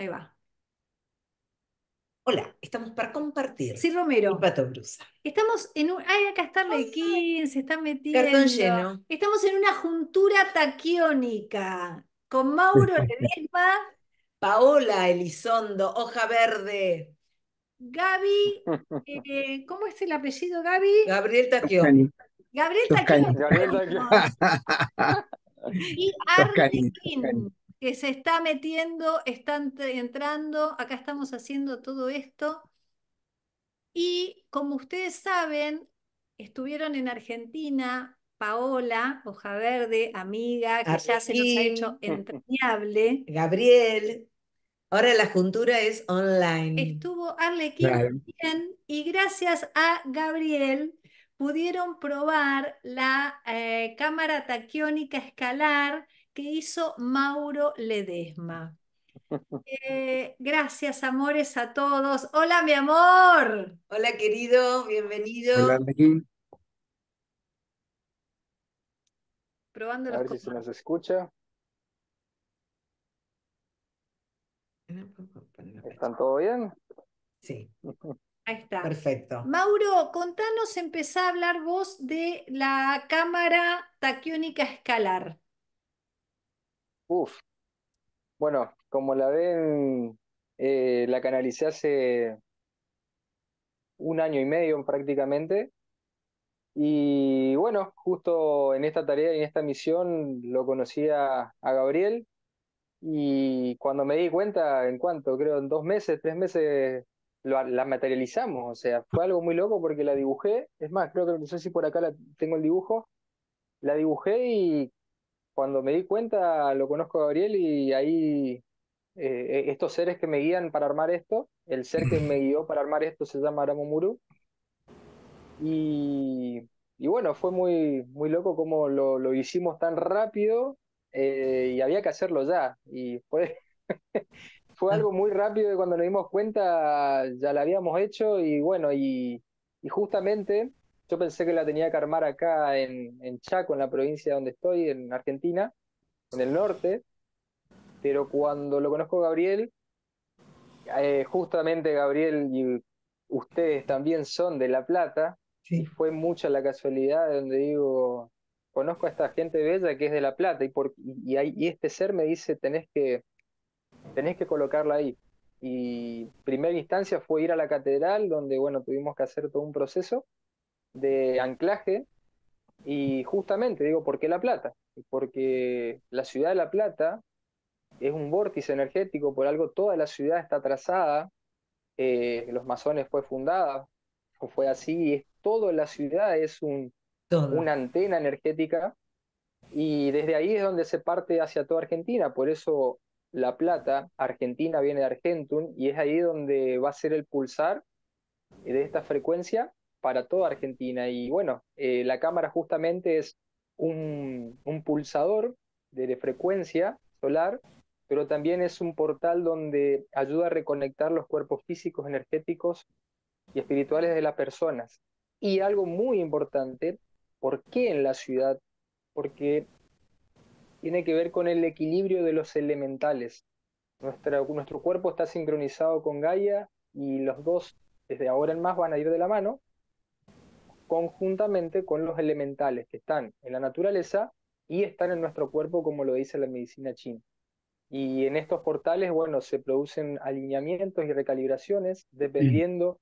Ahí va. Hola, estamos para compartir. Sí, Romero. Estamos en un. se está lleno. Estamos en una juntura taquiónica con Mauro Paola Elizondo, Hoja Verde. Gaby, eh, ¿cómo es el apellido, Gaby? Gabriel Taquión. Gabriel Taquión. y que se está metiendo, están entrando, acá estamos haciendo todo esto. Y como ustedes saben, estuvieron en Argentina Paola, hoja verde, amiga, que ya se nos ha hecho entrañable. Gabriel. Ahora la juntura es online. Estuvo Arlequín y gracias a Gabriel pudieron probar la eh, cámara taquiónica escalar que hizo Mauro Ledesma. Eh, gracias, amores, a todos. Hola, mi amor. Hola, querido, bienvenido. a ver si se nos escucha. ¿Están todo bien? Sí. Ahí está. Perfecto. Mauro, contanos, empezá a hablar vos de la cámara taquiónica escalar. Uf, bueno, como la ven, eh, la canalicé hace un año y medio prácticamente. Y bueno, justo en esta tarea y en esta misión lo conocí a, Gabriel. Y cuando me di cuenta, en cuanto, creo, en dos meses, tres meses, lo- la materializamos. O sea, fue algo muy loco porque la dibujé. Es más, creo que no sé si por acá la, tengo el dibujo. La dibujé y cuando me di cuenta, lo conozco a Gabriel y ahí eh, e, estos seres que me guían para armar esto, el ser que me guió para armar esto se llama Aramomuru. Y, y bueno, fue muy, muy loco como lo, hicimos tan rápido eh, y había que hacerlo ya. Y fue, fue algo muy rápido y cuando nos dimos cuenta ya lo habíamos hecho y bueno, y, y justamente yo pensé que la tenía que armar acá en, en Chaco, en la provincia donde estoy, en Argentina, en el norte, pero cuando lo conozco Gabriel, eh, justamente Gabriel y ustedes también son de La Plata, sí. y fue mucha la casualidad donde digo, conozco a esta gente bella que es de La Plata, y, por, y, este ser me dice, tenés que, tenés que colocarla ahí. Y primera instancia fue ir a la catedral, donde bueno, tuvimos que hacer todo un proceso, de anclaje y justamente digo, ¿por qué La Plata? Porque la ciudad de La Plata es un vórtice energético, por algo toda la ciudad está trazada, eh, los masones fue fundada, fue así, toda la ciudad es un, una antena energética y desde ahí es donde se parte hacia toda Argentina, por eso La Plata, Argentina viene de Argentum y es ahí donde va a ser el pulsar de esta frecuencia para toda Argentina. Y bueno, eh, la cámara justamente es un, pulsador de frecuencia solar, pero también es un portal donde ayuda a reconectar los cuerpos físicos, energéticos y espirituales de las personas. Y algo muy importante, ¿por qué en la ciudad? Porque tiene que ver con el equilibrio de los elementales. nuestro cuerpo está sincronizado con Gaia y los dos, desde ahora en más, van a ir de la mano conjuntamente con los elementales que están en la naturaleza y están en nuestro cuerpo, como lo dice la medicina china. Y en estos portales, bueno, se producen alineamientos y recalibraciones dependiendo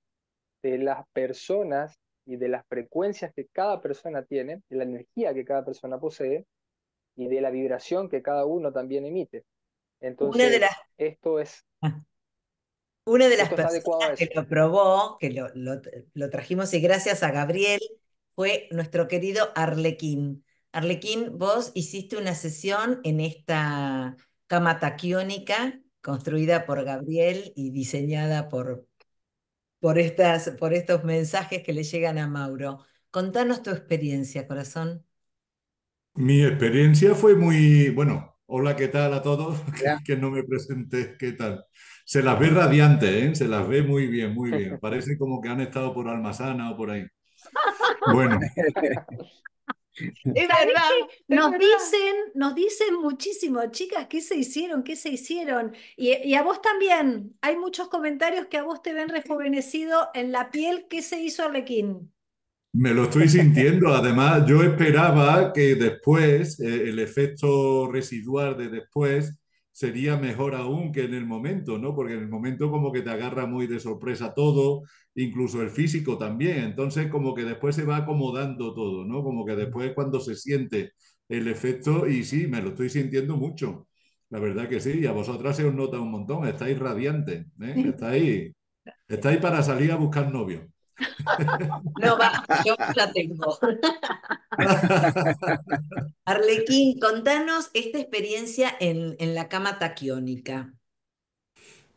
de las personas y de las frecuencias que cada persona tiene, de la energía que cada persona posee y de la vibración que cada uno también emite. Entonces, esto es... Ah. Una de las personas que lo probó, que lo, trajimos y gracias a Gabriel, fue nuestro querido Arlequín. Arlequín, vos hiciste una sesión en esta cama taquiónica construida por Gabriel y diseñada por, por, estas, por estos mensajes que le llegan a Mauro. Contanos tu experiencia, corazón. Mi experiencia fue muy, bueno, hola, ¿qué tal a todos? Que, que no me presenté, ¿qué tal? se las ve radiante, ¿eh? se las ve muy bien, muy bien. Parece como que han estado por Almazana o por ahí. Bueno. nos dicen, nos dicen muchísimo, chicas, ¿qué se hicieron? ¿Qué se hicieron? Y, a vos también, hay muchos comentarios que a vos te ven rejuvenecido en la piel, ¿qué se hizo Arlequín? Me lo estoy sintiendo, además yo esperaba que después, eh, el efecto residual de después, sería mejor aún que en el momento, ¿no? Porque en el momento como que te agarra muy de sorpresa todo, incluso el físico también. Entonces como que después se va acomodando todo, ¿no? Como que después cuando se siente el efecto, y sí, me lo estoy sintiendo mucho. La verdad que sí, y a vosotras se os nota un montón, estáis radiantes, ¿eh? estáis, estáis para salir a buscar novio. No va, yo la tengo. Arlequín, contanos esta experiencia en, la cama taquiónica.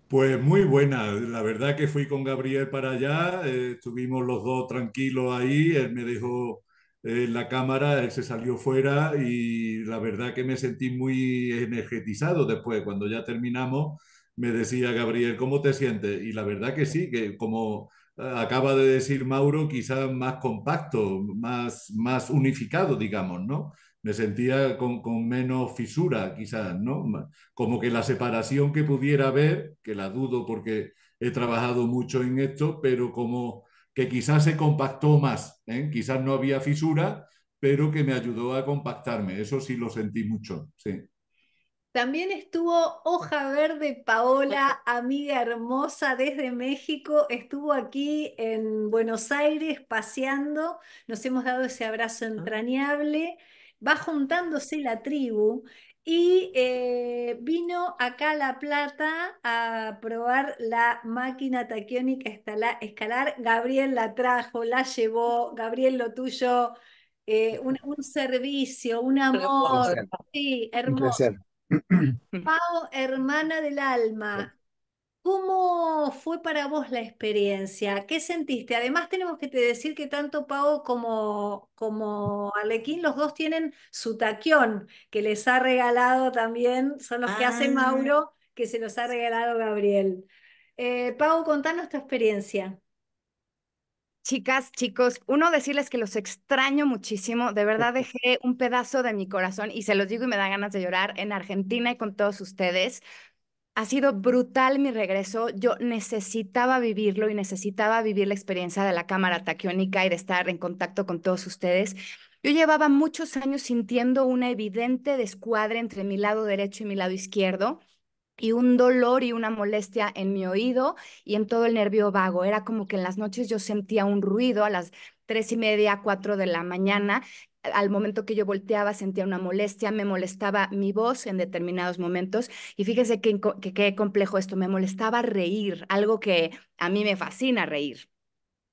Pues muy buena, la verdad que fui con Gabriel para allá, eh, estuvimos los dos tranquilos ahí, él me dejó eh, la cámara, él se salió fuera y la verdad que me sentí muy energetizado después, cuando ya terminamos, me decía Gabriel, ¿cómo te sientes? Y la verdad que sí, que como acaba de decir Mauro, quizás más compacto, más, más unificado, digamos, ¿no? Me sentía con, con, menos fisura, quizás, ¿no? Como que la separación que pudiera haber, que la dudo porque he trabajado mucho en esto, pero como que quizás se compactó más, ¿eh? quizás no había fisura, pero que me ayudó a compactarme, eso sí lo sentí mucho, sí. También estuvo Hoja Verde Paola, amiga hermosa desde México, estuvo aquí en Buenos Aires paseando, nos hemos dado ese abrazo ah. entrañable, va juntándose la tribu y eh, vino acá a La Plata a probar la máquina taquiónica escalar, Gabriel la trajo, la llevó, Gabriel lo tuyo, eh, un, un, servicio, un amor, sí, hermoso. Mm. Pau, hermana del alma, ¿cómo fue para vos la experiencia? ¿Qué sentiste? Además tenemos que te decir que tanto Pau como, como Arlequín, los dos tienen su taquión que les ha regalado también, son los que hace ah. Mauro, que se los ha regalado Gabriel. Eh, Pau, contanos tu experiencia. Chicas, chicos, uno decirles que los extraño muchísimo. De verdad dejé un pedazo de mi corazón y se los digo y me da ganas de llorar en Argentina y con todos ustedes. Ha sido brutal mi regreso. Yo necesitaba vivirlo y necesitaba vivir la experiencia de la cámara taquiónica y de estar en contacto con todos ustedes. Yo llevaba muchos años sintiendo una evidente descuadre entre mi lado derecho y mi lado izquierdo y un dolor y una molestia en mi oído y en todo el nervio vago. Era como que en las noches yo sentía un ruido a las tres y media, cuatro de la mañana. Al momento que yo volteaba sentía una molestia, me molestaba mi voz en determinados momentos y fíjense qué complejo esto, me molestaba reír, algo que a mí me fascina reír,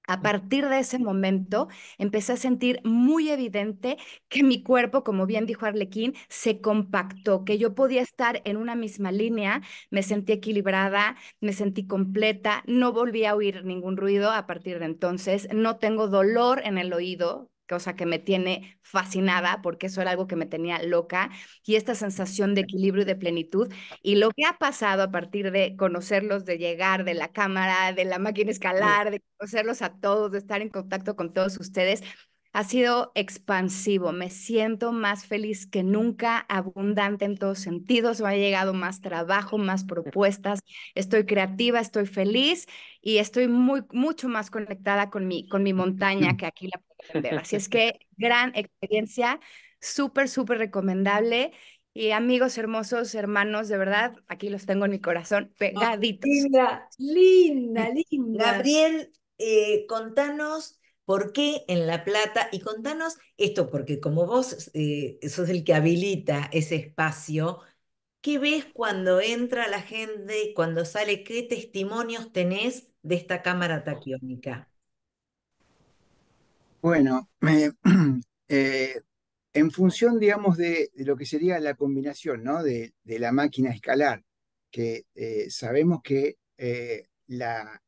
a partir de ese momento empecé a sentir muy evidente que mi cuerpo, como bien dijo Arlequín, se compactó, que yo podía estar en una misma línea, me sentí equilibrada, me sentí completa, no volví a oír ningún ruido a partir de entonces, no tengo dolor en el oído, cosa que me tiene fascinada porque eso era algo que me tenía loca y esta sensación de equilibrio y de plenitud y lo que ha pasado a partir de conocerlos, de llegar de la cámara, de la máquina escalar, de conocerlos a todos, de estar en contacto con todos ustedes. Ha sido expansivo, me siento más feliz que nunca, abundante en todos sentidos, me ha llegado más trabajo, más propuestas, estoy creativa, estoy feliz y estoy muy, mucho más conectada con mi, con mi montaña, que aquí la Así es que gran experiencia, súper, súper recomendable. Y amigos hermosos, hermanos, de verdad, aquí los tengo en mi corazón, pegaditos. linda, linda, linda. Gabriel, eh, contanos por qué en La Plata y contanos esto, porque como vos eh, sos el que habilita ese espacio, ¿qué ves cuando entra la gente, cuando sale, qué testimonios tenés de esta cámara oh. taquiónica? Bueno, eh, en función, digamos, de, lo que sería la combinación de, la máquina escalar, que eh, sabemos que eh, la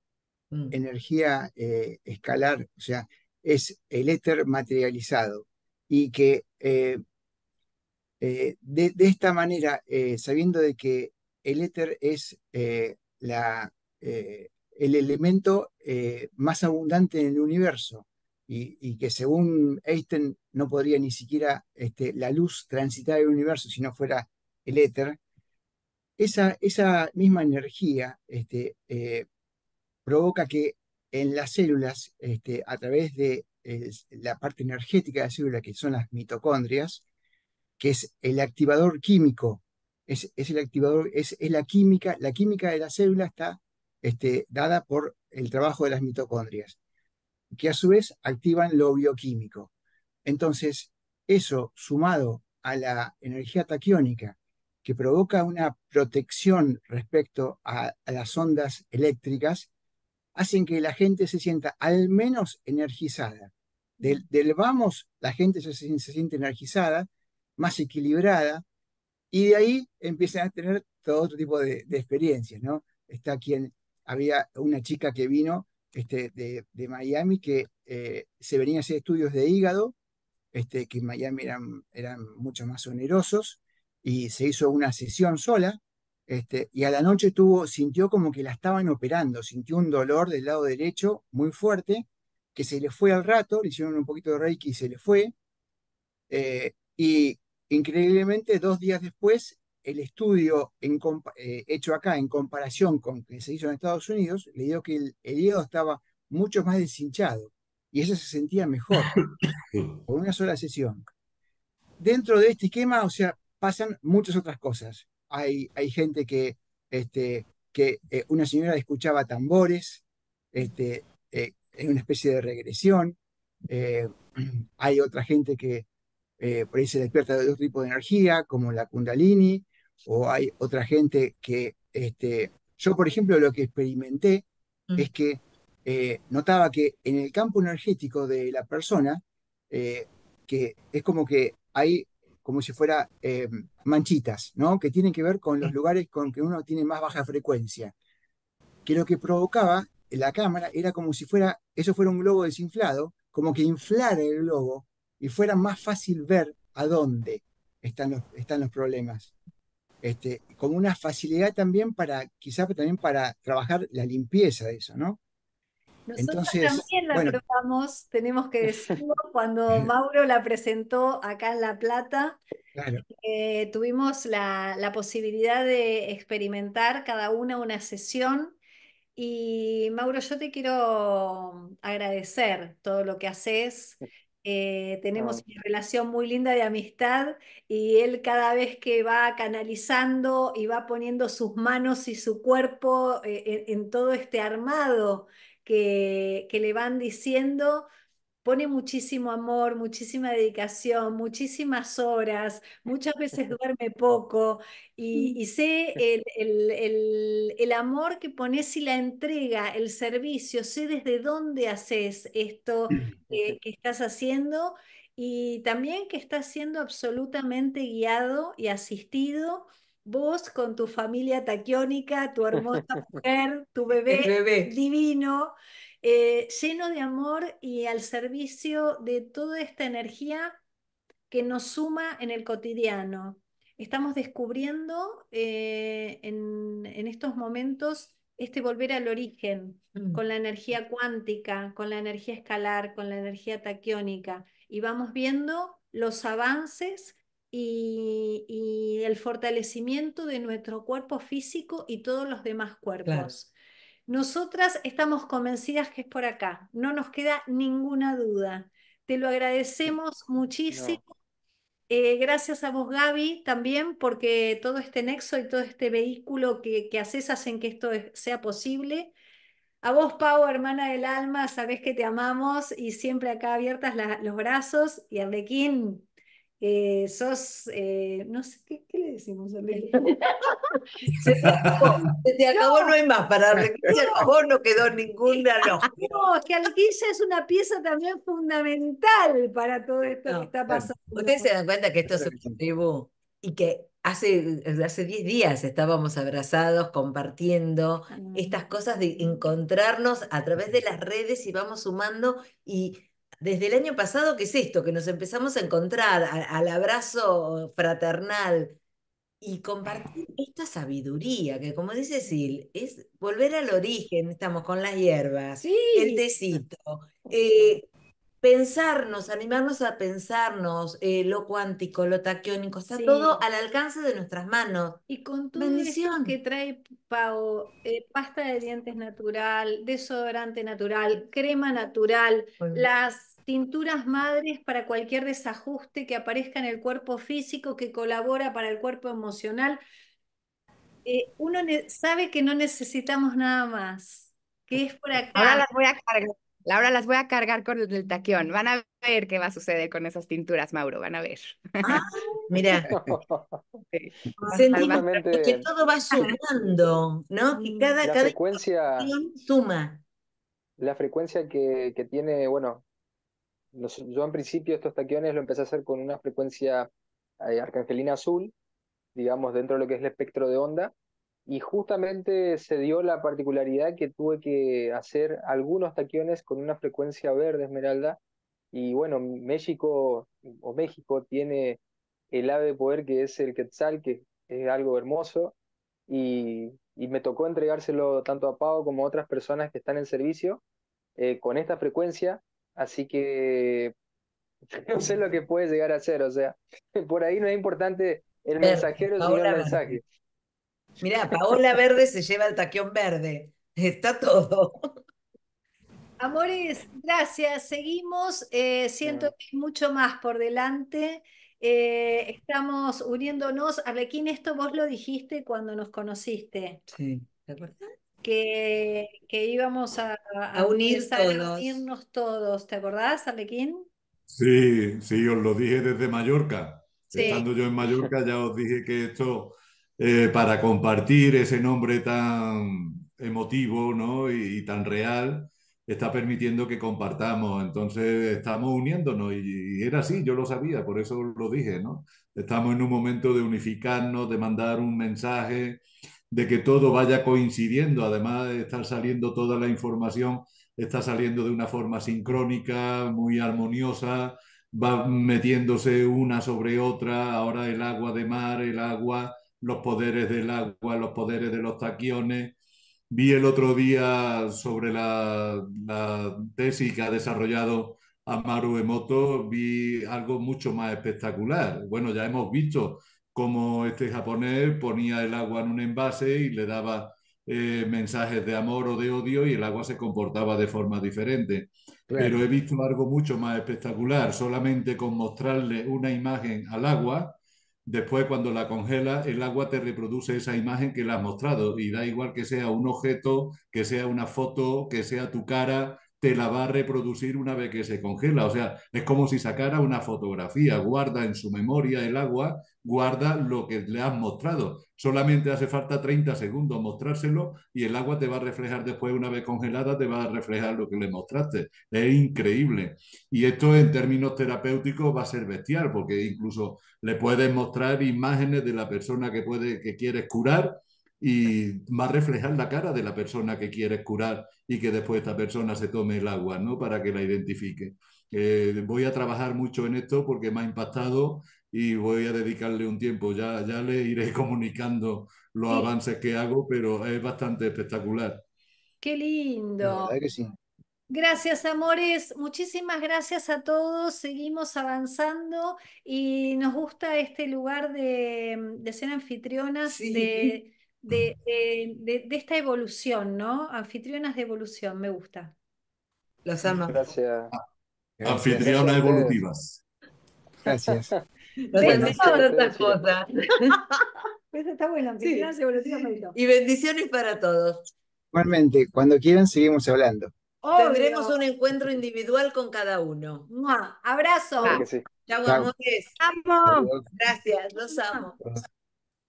mm. energía escalar, o sea, es el éter materializado y que de, esta manera, sabiendo de que el éter es el elemento más abundante en el universo, y, que según Einstein no podría ni siquiera este, la luz transitar el universo si no fuera el éter, esa, misma energía este, eh, provoca que en las células, este, a través de eh, la parte energética de la célula, que son las mitocondrias, que es el activador químico, es, el activador, es, la química, la química de la célula está este, dada por el trabajo de las mitocondrias que a su vez activan lo bioquímico. Entonces, eso sumado a la energía taquiónica que provoca una protección respecto a, las ondas eléctricas, hacen que la gente se sienta al menos energizada. Del, vamos, la gente se, siente energizada, más equilibrada, y de ahí empiezan a tener todo otro tipo de, de experiencias, ¿no? Está quien, había una chica que vino este, de, Miami que eh, se venían a hacer estudios de hígado, este, que en Miami eran, mucho más onerosos, y se hizo una sesión sola, este, y a la noche tuvo, sintió como que la estaban operando, sintió un dolor del lado derecho muy fuerte, que se le fue al rato, le hicieron un poquito de reiki y se le fue, eh, y increíblemente dos días después el estudio eh, hecho acá en comparación con que se hizo en Estados Unidos, le dio que el, el estaba mucho más deshinchado y eso se sentía mejor con una sola sesión. Dentro de este esquema, o sea, pasan muchas otras cosas. Hay, gente que, este, que eh, una señora escuchaba tambores, este, eh, en una especie de regresión. hay otra gente que por ahí se despierta de otro tipo de energía, como la kundalini, o hay otra gente que, este, yo por ejemplo lo que experimenté mm. es que eh, notaba que en el campo energético de la persona, eh, que es como que hay como si fuera eh, manchitas, ¿no? Que tienen que ver con los lugares con que uno tiene más baja frecuencia. Que lo que provocaba la cámara era como si fuera, eso fuera un globo desinflado, como que inflara el globo y fuera más fácil ver a dónde están están los problemas. Este, como una facilidad también para, quizás también para trabajar la limpieza de eso, ¿no? Nosotros Entonces, también la probamos, tenemos que decirlo, cuando Mauro la presentó acá en La Plata, eh, tuvimos la, la, posibilidad de experimentar cada una una sesión. Y Mauro, yo te quiero agradecer todo lo que haces, eh, tenemos una relación muy linda de amistad y él cada vez que va canalizando y va poniendo sus manos y su cuerpo eh, en, todo este armado que, que, le van diciendo, pone muchísimo amor, muchísima dedicación, muchísimas horas, muchas veces duerme poco y, sé el, amor que pones y la entrega, el servicio, sé desde dónde haces esto que, estás haciendo y también que estás siendo absolutamente guiado y asistido vos con tu familia taquiónica, tu hermosa mujer, tu bebé. divino. Eh, lleno de amor y al servicio de toda esta energía que nos suma en el cotidiano. Estamos descubriendo eh, en, estos momentos este volver al origen, mm. con la energía cuántica, con la energía escalar, con la energía taquiónica, y vamos viendo los avances y, el fortalecimiento de nuestro cuerpo físico y todos los demás cuerpos. Nosotras estamos convencidas que es por acá, no nos queda ninguna duda. Te lo agradecemos muchísimo. Eh, gracias a vos, Gaby, también, porque todo este nexo y todo este vehículo que, haces hacen que esto sea posible. A vos, Pau, hermana del alma, sabés que te amamos y siempre acá abiertas los brazos. Y Arlequín, eh, sos, eh, no sé, ¿qué, qué le decimos a se, te se te acabó no. hay más para no. no quedó ninguna No, es que Alquilla es una pieza también fundamental para todo esto que está pasando. Ustedes se dan cuenta que esto es tribu y que hace, hace 10 días estábamos abrazados, compartiendo ah. estas cosas de encontrarnos a través de las redes y vamos sumando y desde el año pasado, que es esto, que nos empezamos a encontrar al abrazo fraternal y compartir esta sabiduría, que como dice Sil, es volver al origen, estamos con las hierbas, el tecito, eh, pensarnos, animarnos a pensarnos, eh, lo cuántico, lo taquiónico, está todo al alcance de nuestras manos. Y con todo Bendición. que trae Pau, eh, pasta de dientes natural, desodorante natural, crema natural, las tinturas madres para cualquier desajuste que aparezca en el cuerpo físico, que colabora para el cuerpo emocional. Eh, uno sabe que no necesitamos nada más, que es por acá. Ahora las voy a cargar. Laura, las voy a cargar con el taquión. Van a ver qué va a suceder con esas tinturas, Mauro, van a ver. Ah, mira. que todo va sumando, ¿no? Que cada, frecuencia suma. La frecuencia que, tiene, bueno, yo en principio estos taquiones lo empecé a hacer con una frecuencia eh, arcangelina azul, digamos, dentro de lo que es el espectro de onda, y justamente se dio la particularidad que tuve que hacer algunos taquiones con una frecuencia verde esmeralda. Y bueno, México o México tiene el ave de poder que es el quetzal, que es algo hermoso. Y, me tocó entregárselo tanto a Pau como a otras personas que están en servicio eh, con esta frecuencia. Así que no sé lo que puede llegar a ser. O sea, por ahí no es importante el mensajero, sino el mensaje. Mira, Paola Verde se lleva el taquión verde. Está todo. Amores, gracias. Seguimos. Eh, siento que hay mucho más por delante. Eh, estamos uniéndonos. Arlequín, esto vos lo dijiste cuando nos conociste. Sí, ¿te acuerdas? Que, que íbamos a, unirnos todos. ¿Te acordás, Arlequín? Sí, sí, os lo dije desde Mallorca. Estando yo en Mallorca ya os dije que esto eh, para compartir ese nombre tan emotivo y, tan real, está permitiendo que compartamos. Entonces estamos uniéndonos y, era así, yo lo sabía, por eso lo dije. ¿no? Estamos en un momento de unificarnos, de mandar un mensaje, de que todo vaya coincidiendo. Además de estar saliendo toda la información, está saliendo de una forma sincrónica, muy armoniosa va metiéndose una sobre otra, ahora el agua de mar, el agua los poderes del agua, los poderes de los taquiones. Vi el otro día sobre la, tesis que ha desarrollado Amaru Emoto, vi algo mucho más espectacular. Bueno, ya hemos visto cómo este japonés ponía el agua en un envase y le daba eh, mensajes de amor o de odio y el agua se comportaba de forma diferente. Pero he visto algo mucho más espectacular, solamente con mostrarle una imagen al agua, Después, cuando la congela, el agua te reproduce esa imagen que la has mostrado y da igual que sea un objeto, que sea una foto, que sea tu cara, te la va a reproducir una vez que se congela. O sea, es como si sacara una fotografía, guarda en su memoria el agua, guarda lo que le has mostrado. Solamente hace falta 30 segundos mostrárselo y el agua te va a reflejar después, una vez congelada, te va a reflejar lo que le mostraste. Es increíble. Y esto en términos terapéuticos va a ser bestial, porque incluso le puedes mostrar imágenes de la persona que, puede, que quieres curar y va a reflejar la cara de la persona que quieres curar y que después esta persona se tome el agua, ¿no? Para que la identifique. Eh, voy a trabajar mucho en esto porque me ha impactado y voy a dedicarle un tiempo. Ya, ya le iré comunicando los avances que hago, pero es bastante espectacular. Qué lindo. Gracias, amores. Muchísimas gracias a todos. Seguimos avanzando y nos gusta este lugar de, de ser anfitrionas, de de, esta evolución, ¿no? Anfitrionas de evolución, me gusta. Los amo. Gracias. Anfitrionas evolutivas. Gracias. está bueno, evolutivas Y bendiciones para todos. Igualmente, cuando quieran seguimos hablando. Tendremos un encuentro individual con cada uno. Abrazo. Amo. Gracias, los amo.